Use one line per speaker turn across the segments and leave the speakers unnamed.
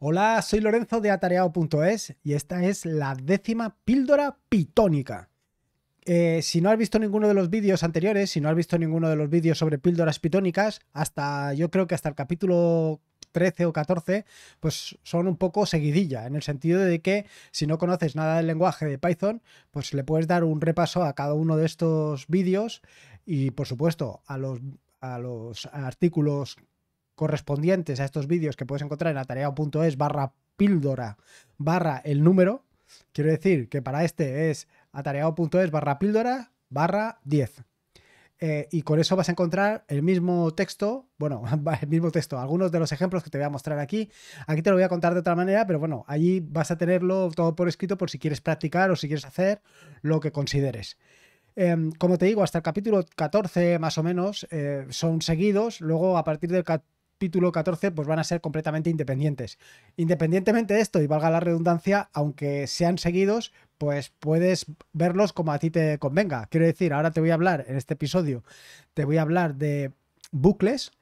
Hola, soy Lorenzo de atareado.es y esta es la décima píldora pitónica. Eh, si no has visto ninguno de los vídeos anteriores, si no has visto ninguno de los vídeos sobre píldoras pitónicas, hasta yo creo que hasta el capítulo 13 o 14, pues son un poco seguidilla, en el sentido de que si no conoces nada del lenguaje de Python, pues le puedes dar un repaso a cada uno de estos vídeos y por supuesto a los, a los artículos correspondientes a estos vídeos que puedes encontrar en atareado.es barra píldora barra el número. Quiero decir que para este es atareado.es barra píldora barra 10. Eh, y con eso vas a encontrar el mismo texto, bueno, el mismo texto, algunos de los ejemplos que te voy a mostrar aquí. Aquí te lo voy a contar de otra manera, pero bueno, allí vas a tenerlo todo por escrito por si quieres practicar o si quieres hacer lo que consideres. Em, como te digo, hasta el capítulo 14 más o menos eh, son seguidos, luego a partir del 14 14 pues van a ser completamente independientes. Independientemente de esto, y valga la redundancia, aunque sean seguidos, pues puedes verlos como a ti te convenga. Quiero decir, ahora te voy a hablar en este episodio, te voy a hablar de bucles.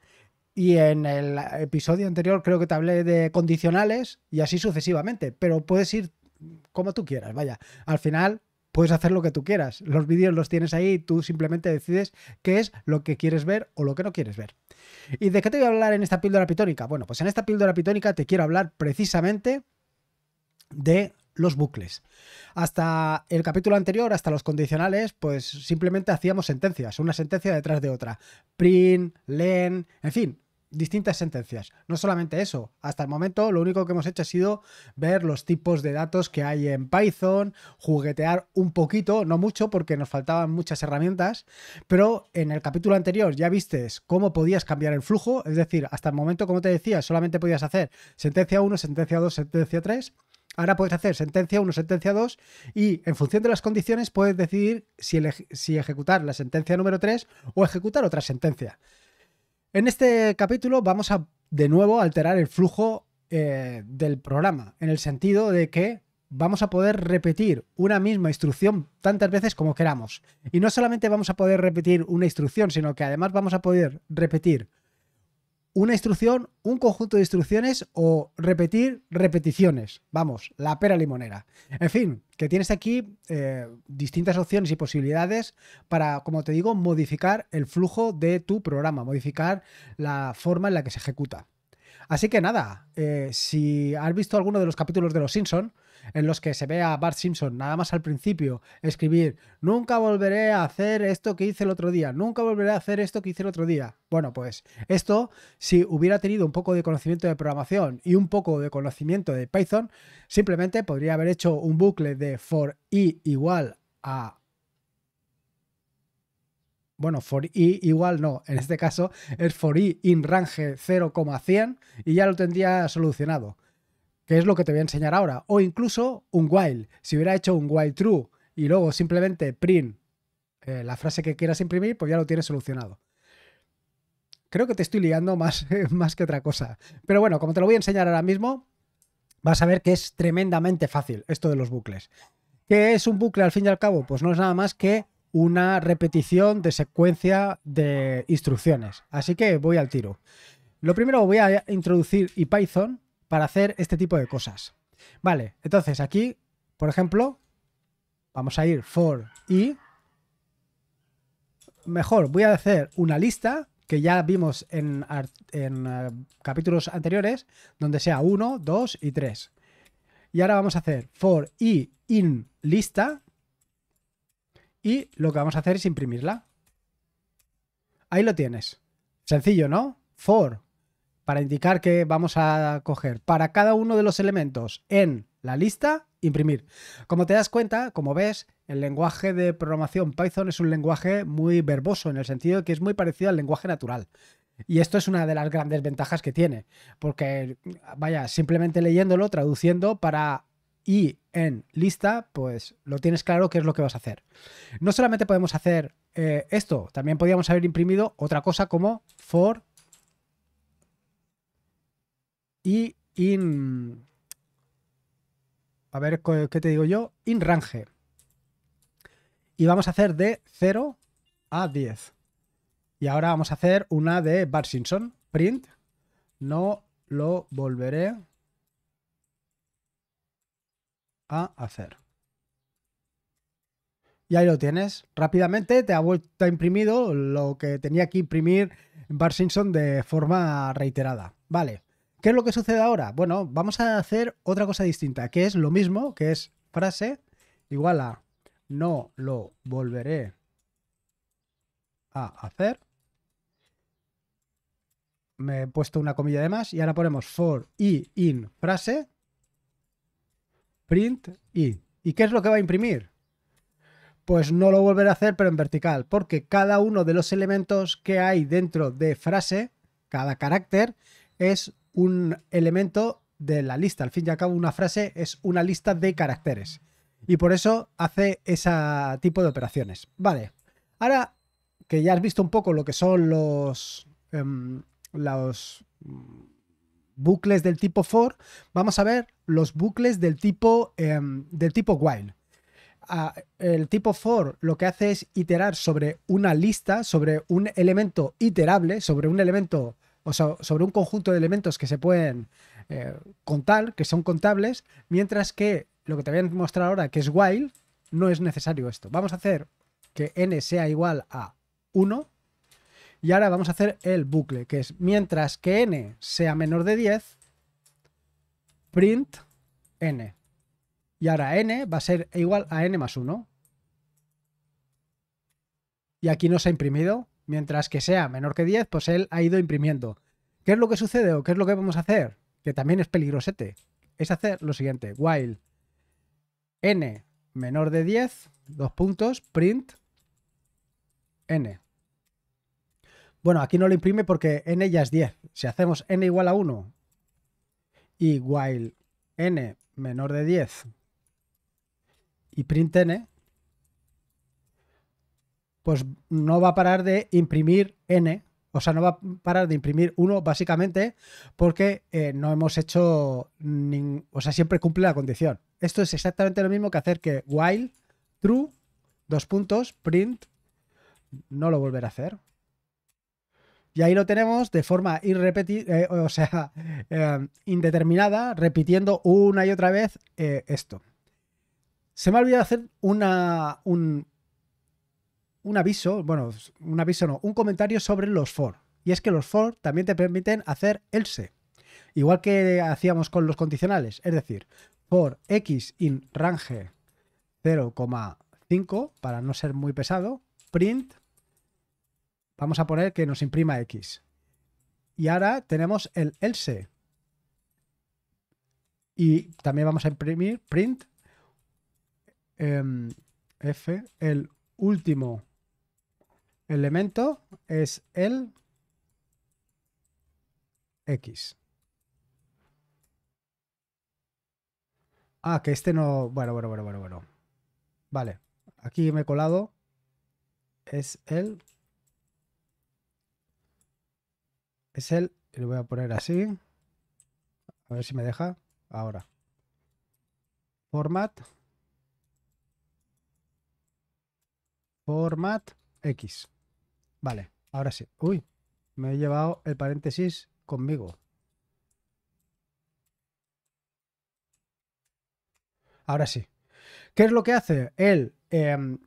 Y en el episodio anterior creo que te hablé de condicionales y así sucesivamente, pero puedes ir como tú quieras, vaya. Al final puedes hacer lo que tú quieras. Los vídeos los tienes ahí y tú simplemente decides qué es lo que quieres ver o lo que no quieres ver. ¿Y de qué te voy a hablar en esta píldora pitónica? Bueno, pues en esta píldora pitónica te quiero hablar precisamente de los bucles. Hasta el capítulo anterior, hasta los condicionales, pues simplemente hacíamos sentencias, una sentencia detrás de otra. Print, len, en fin, distintas sentencias. No solamente eso, hasta el momento lo único que hemos hecho ha sido ver los tipos de datos que hay en Python, juguetear un poquito, no mucho porque nos faltaban muchas herramientas, pero en el capítulo anterior ya vistes cómo podías cambiar el flujo, es decir, hasta el momento, como te decía, solamente podías hacer sentencia 1, sentencia 2, sentencia 3. Ahora puedes hacer sentencia 1, sentencia 2 y en función de las condiciones puedes decidir si, si ejecutar la sentencia número 3 o ejecutar otra sentencia. En este capítulo vamos a de nuevo alterar el flujo eh, del programa, en el sentido de que vamos a poder repetir una misma instrucción tantas veces como queramos. Y no solamente vamos a poder repetir una instrucción, sino que además vamos a poder repetir una instrucción, un conjunto de instrucciones o repetir repeticiones. Vamos, la pera limonera. En fin, que tienes aquí eh, distintas opciones y posibilidades para, como te digo, modificar el flujo de tu programa, modificar la forma en la que se ejecuta. Así que nada, eh, si has visto alguno de los capítulos de Los Simpsons, en los que se ve a Bart Simpson nada más al principio escribir, nunca volveré a hacer esto que hice el otro día, nunca volveré a hacer esto que hice el otro día. Bueno, pues esto, si hubiera tenido un poco de conocimiento de programación y un poco de conocimiento de Python, simplemente podría haber hecho un bucle de for i igual a bueno, for i igual no, en este caso es for i in range 0,100 y ya lo tendría solucionado que es lo que te voy a enseñar ahora, o incluso un while. Si hubiera hecho un while true y luego simplemente print eh, la frase que quieras imprimir, pues ya lo tienes solucionado. Creo que te estoy liando más, más que otra cosa. Pero bueno, como te lo voy a enseñar ahora mismo, vas a ver que es tremendamente fácil esto de los bucles. ¿Qué es un bucle al fin y al cabo? Pues no es nada más que una repetición de secuencia de instrucciones. Así que voy al tiro. Lo primero voy a introducir y Python para hacer este tipo de cosas. Vale, entonces aquí, por ejemplo, vamos a ir for y... Mejor, voy a hacer una lista que ya vimos en, eh, capítulos anteriores, donde sea 1, 2 y 3. Y ahora vamos a hacer for y in lista y lo que vamos a hacer es imprimirla. Ahí lo tienes. Sencillo, ¿no? For para indicar que vamos a coger para cada uno de los elementos en la lista, imprimir. Como te das cuenta, como ves, el lenguaje de programación Python es un lenguaje muy verboso en el sentido de que es muy parecido al lenguaje natural. Y esto es una de las grandes ventajas que tiene, porque vaya, simplemente leyéndolo, traduciendo para y en lista, pues lo tienes claro qué es lo que vas a hacer. No solamente podemos hacer eh, esto, también podríamos haber imprimido otra cosa como for y in... A ver, ¿qué te digo yo? In range. Y vamos a hacer de 0 a 10. Y ahora vamos a hacer una de Bart Simpson. Print. No lo volveré a hacer. Y ahí lo tienes. Rápidamente te ha vuelto imprimido lo que tenía que imprimir Bart Simpson de forma reiterada. Vale. ¿Qué es lo que sucede ahora? Bueno, vamos a hacer otra cosa distinta, que es lo mismo, que es frase igual a no lo volveré a hacer. Me he puesto una comilla de más y ahora ponemos for i in frase print i. ¿Y qué es lo que va a imprimir? Pues no lo volveré a hacer, pero en vertical, porque cada uno de los elementos que hay dentro de frase, cada carácter, es un elemento de la lista. Al fin y al cabo, una frase es una lista de caracteres. Y por eso hace ese tipo de operaciones. Vale. Ahora que ya has visto un poco lo que son los, em, los bucles del tipo for, vamos a ver los bucles del tipo, em, del tipo while. Ah, el tipo for lo que hace es iterar sobre una lista, sobre un elemento iterable, sobre un elemento o sea, sobre un conjunto de elementos que se pueden eh, contar, que son contables, mientras que lo que te voy a mostrar ahora, que es while, no es necesario esto. Vamos a hacer que n sea igual a 1 y ahora vamos a hacer el bucle, que es mientras que n sea menor de 10, print n. Y ahora n va a ser igual a n más 1. Y aquí nos ha imprimido, Mientras que sea menor que 10, pues él ha ido imprimiendo. ¿Qué es lo que sucede o qué es lo que vamos a hacer? Que también es peligrosete. Es hacer lo siguiente, while n menor de 10, dos puntos, print n. Bueno, aquí no lo imprime porque n ya es 10. Si hacemos n igual a 1 y while n menor de 10 y print n, pues no va a parar de imprimir N, o sea, no va a parar de imprimir uno básicamente porque eh, no hemos hecho, o sea, siempre cumple la condición. Esto es exactamente lo mismo que hacer que while, true, dos puntos, print, no lo volverá a hacer. Y ahí lo tenemos de forma eh, o sea, eh, indeterminada, repitiendo una y otra vez esto. Se me ha olvidado hacer una, un, un aviso, bueno, un aviso no, un comentario sobre los for. Y es que los for también te permiten hacer else. Igual que hacíamos con los condicionales. Es decir, for x in range 0,5, para no ser muy pesado, print, vamos a poner que nos imprima x. Y ahora tenemos el else. Y también vamos a imprimir print em, f, el último elemento es el X. Ah, que este no... Bueno, bueno, bueno, bueno, bueno. Vale, aquí me he colado. Es el... Es el... Lo voy a poner así. A ver si me deja. Ahora. Format. Format X. Vale, ahora sí. Uy, me he llevado el paréntesis conmigo. Ahora sí. ¿Qué es lo que hace? Él em,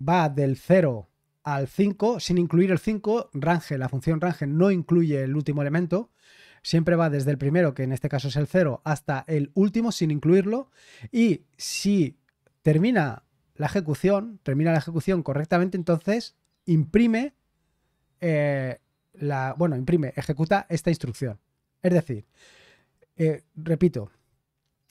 va del 0 al 5, sin incluir el 5, range, la función range no incluye el último elemento, siempre va desde el primero, que en este caso es el 0, hasta el último sin incluirlo, y si termina la ejecución, termina la ejecución correctamente, entonces imprime eh, la, bueno, imprime, ejecuta esta instrucción. Es decir, eh, repito,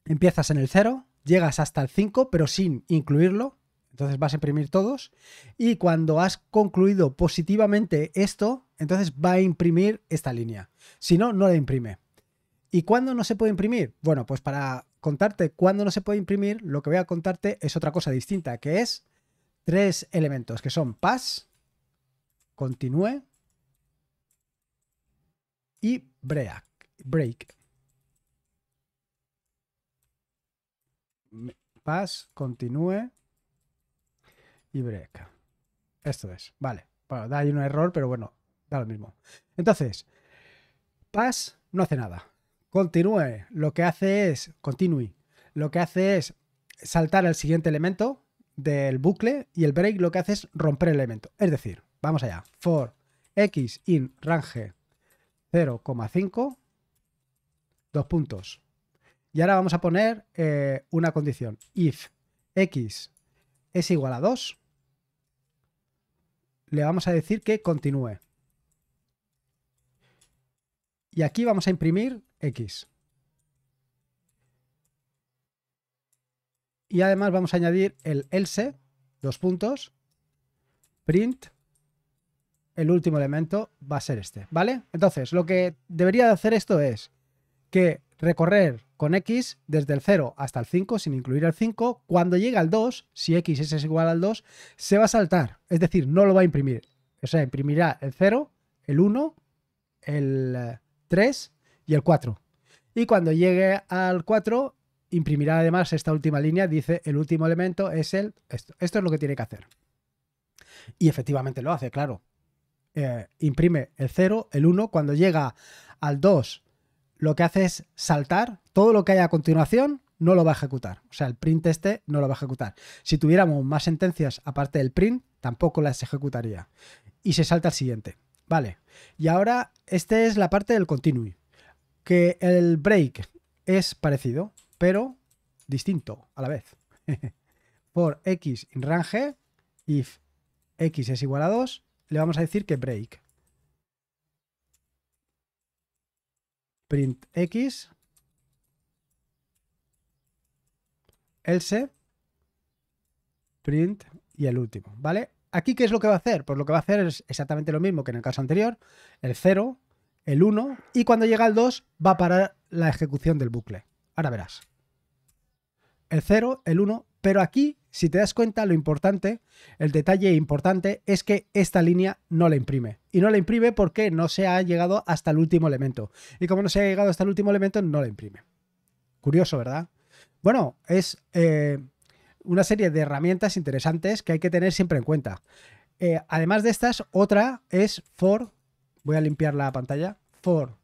empiezas en el 0, llegas hasta el 5, pero sin incluirlo, entonces vas a imprimir todos, y cuando has concluido positivamente esto, entonces va a imprimir esta línea. Si no, no la imprime. ¿Y cuándo no se puede imprimir? Bueno, pues para contarte cuándo no se puede imprimir, lo que voy a contarte es otra cosa distinta, que es tres elementos, que son pass, continúe y break. break. Pass, continúe y break. Esto es, vale. Bueno, da ahí un error, pero bueno, da lo mismo. Entonces, pass no hace nada. Continúe, lo que hace es, continue, lo que hace es saltar al siguiente elemento del bucle y el break lo que hace es romper el elemento. Es decir, Vamos allá. For x in range 0,5, dos puntos. Y ahora vamos a poner eh, una condición. If x es igual a 2, le vamos a decir que continúe. Y aquí vamos a imprimir x. Y además vamos a añadir el else, dos puntos, print el último elemento va a ser este, ¿vale? Entonces, lo que debería hacer esto es que recorrer con x desde el 0 hasta el 5, sin incluir el 5, cuando llega al 2, si x es igual al 2, se va a saltar, es decir, no lo va a imprimir. O sea, imprimirá el 0, el 1, el 3 eh, y el 4. Y cuando llegue al 4, imprimirá además esta última línea, dice el último elemento es el... esto es lo que tiene que hacer. Y efectivamente lo hace, claro. Eh, imprime el 0, el 1, cuando llega al 2 lo que hace es saltar, todo lo que hay a continuación no lo va a ejecutar, o sea, el print este no lo va a ejecutar. Si tuviéramos más sentencias aparte del print, tampoco las ejecutaría. Y se salta al siguiente. Vale, y ahora esta es la parte del continue, que el break es parecido, pero distinto a la vez. Por x in range, if x es igual a 2, le vamos a decir que break. Print X. Else. Print y el último, ¿vale? Aquí, ¿qué es lo que va a hacer? Pues lo que va a hacer es exactamente lo mismo que en el caso anterior, el 0, el 1, y cuando llega el 2 va a parar la ejecución del bucle. Ahora verás. El 0, el 1, pero aquí si te das cuenta, lo importante, el detalle importante es que esta línea no la imprime. Y no la imprime porque no se ha llegado hasta el último elemento. Y como no se ha llegado hasta el último elemento, no la imprime. Curioso, ¿verdad? Bueno, es eh, una serie de herramientas interesantes que hay que tener siempre en cuenta. Eh, además de estas, otra es for, voy a limpiar la pantalla, for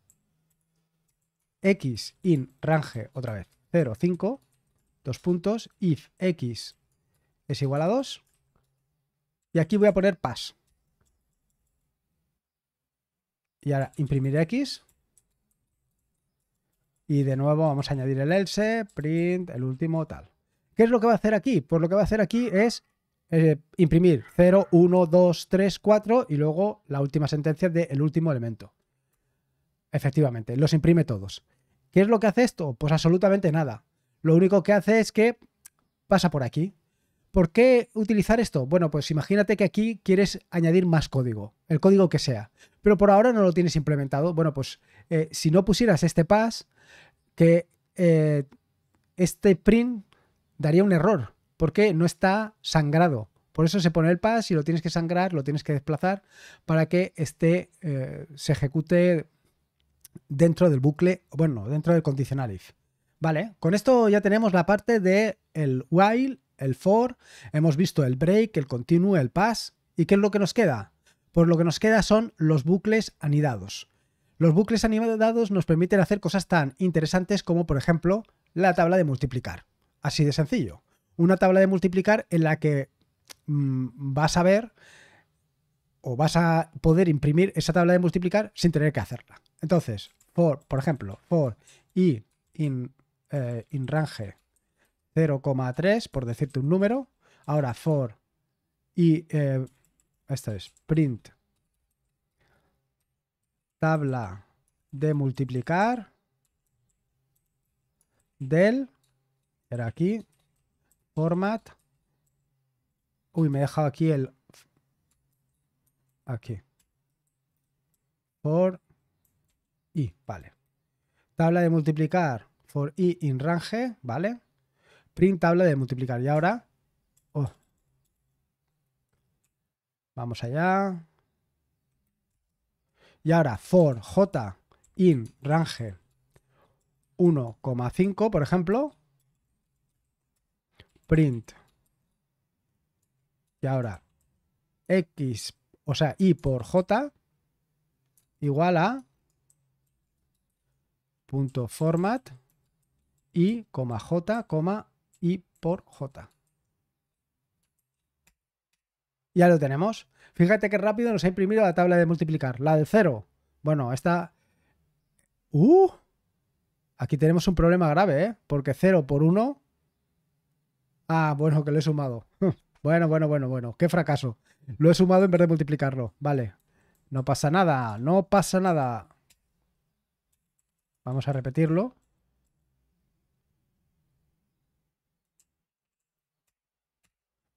x in range otra vez 0, 5, dos puntos, if x es igual a 2. Y aquí voy a poner pass. Y ahora imprimir X. Y de nuevo vamos a añadir el else, print, el último, tal. ¿Qué es lo que va a hacer aquí? Pues lo que va a hacer aquí es eh, imprimir 0, 1, 2, 3, 4 y luego la última sentencia del último elemento. Efectivamente, los imprime todos. ¿Qué es lo que hace esto? Pues absolutamente nada. Lo único que hace es que pasa por aquí. ¿Por qué utilizar esto? Bueno, pues imagínate que aquí quieres añadir más código, el código que sea, pero por ahora no lo tienes implementado. Bueno, pues eh, si no pusieras este pass, que eh, este print daría un error, porque no está sangrado. Por eso se pone el pass y lo tienes que sangrar, lo tienes que desplazar para que este se ejecute dentro del bucle, bueno, dentro del condicional if. Vale, con esto ya tenemos la parte del el while el for, hemos visto el break, el continue, el pass. ¿Y qué es lo que nos queda? Pues lo que nos queda son los bucles anidados. Los bucles anidados nos permiten hacer cosas tan interesantes como, por ejemplo, la tabla de multiplicar. Así de sencillo. Una tabla de multiplicar en la que mm, vas a ver o vas a poder imprimir esa tabla de multiplicar sin tener que hacerla. Entonces, for, por ejemplo, for i in, eh, in range 0,3, por decirte un número. Ahora for y esta eh, esto es print tabla de multiplicar del era aquí format uy me he dejado aquí el aquí for y vale tabla de multiplicar for i in range vale Print tabla de multiplicar. Y ahora... Oh. Vamos allá. Y ahora for j in range 1,5, por ejemplo. Print. Y ahora x, o sea, y por j igual a punto format y, j, y por J. Ya lo tenemos. Fíjate qué rápido nos ha imprimido la tabla de multiplicar. La del 0. Bueno, esta... ¡Uh! Aquí tenemos un problema grave, ¿eh? Porque 0 por 1... Ah, bueno, que lo he sumado. bueno, bueno, bueno, bueno. Qué fracaso. Lo he sumado en vez de multiplicarlo. Vale. No pasa nada. No pasa nada. Vamos a repetirlo.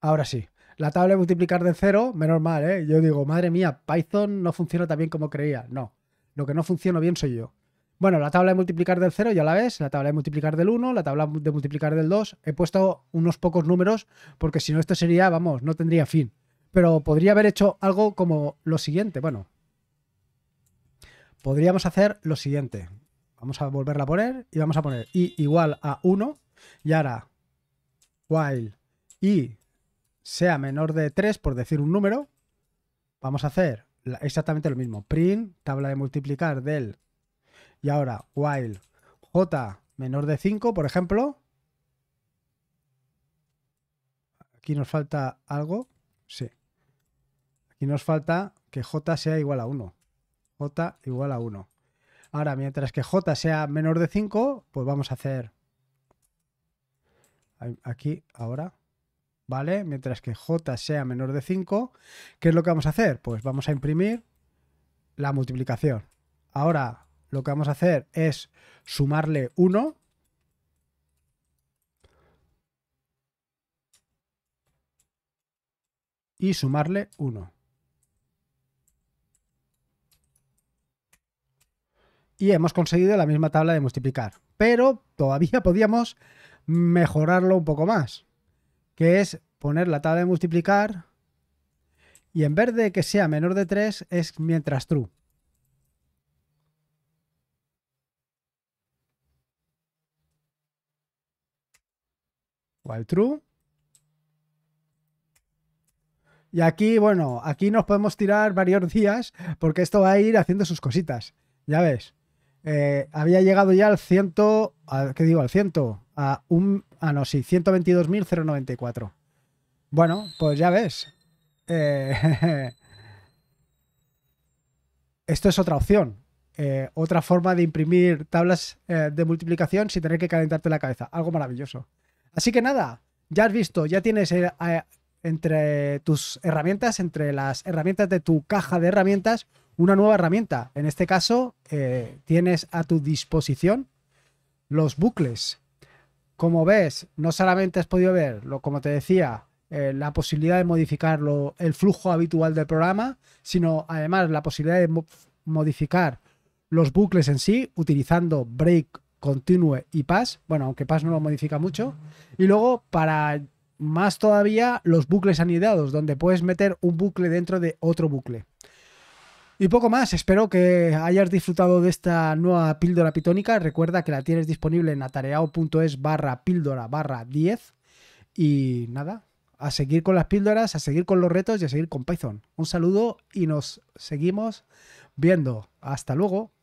Ahora sí. La tabla de multiplicar de cero, menos mal, ¿eh? Yo digo, madre mía, Python no funciona tan bien como creía. No, lo que no funciona bien soy yo. Bueno, la tabla de multiplicar del 0 ya la ves, la tabla de multiplicar del 1, la tabla de multiplicar del 2. He puesto unos pocos números porque si no esto sería, vamos, no tendría fin. Pero podría haber hecho algo como lo siguiente. Bueno, podríamos hacer lo siguiente. Vamos a volverla a poner y vamos a poner i igual a 1 y ahora while i sea menor de 3, por decir un número, vamos a hacer exactamente lo mismo. Print, tabla de multiplicar del... Y ahora, while j menor de 5, por ejemplo. Aquí nos falta algo. Sí. Aquí nos falta que j sea igual a 1. j igual a 1. Ahora, mientras que j sea menor de 5, pues vamos a hacer... Aquí, ahora. ¿vale? Mientras que j sea menor de 5, ¿qué es lo que vamos a hacer? Pues vamos a imprimir la multiplicación. Ahora lo que vamos a hacer es sumarle 1 y sumarle 1. Y hemos conseguido la misma tabla de multiplicar, pero todavía podíamos mejorarlo un poco más que es poner la tabla de multiplicar y en vez de que sea menor de 3 es mientras true. While true. Y aquí, bueno, aquí nos podemos tirar varios días porque esto va a ir haciendo sus cositas. Ya ves. Eh, había llegado ya al 100, ¿qué digo? Al 100, a un, ah, no, sí, 122.094. Bueno, pues ya ves. Eh, esto es otra opción. Eh, otra forma de imprimir tablas de multiplicación sin tener que calentarte la cabeza. Algo maravilloso. Así que nada, ya has visto, ya tienes entre tus herramientas, entre las herramientas de tu caja de herramientas, una nueva herramienta. En este caso, eh, tienes a tu disposición los bucles. Como ves, no solamente has podido ver, lo, como te decía, eh, la posibilidad de modificar el flujo habitual del programa, sino además la posibilidad de modificar los bucles en sí utilizando break, continue y pass. Bueno, aunque pass no lo modifica mucho. Y luego, para más todavía, los bucles anidados, donde puedes meter un bucle dentro de otro bucle. Y poco más, espero que hayas disfrutado de esta nueva píldora pitónica. Recuerda que la tienes disponible en atareao.es barra píldora barra 10. Y nada, a seguir con las píldoras, a seguir con los retos y a seguir con Python. Un saludo y nos seguimos viendo. Hasta luego.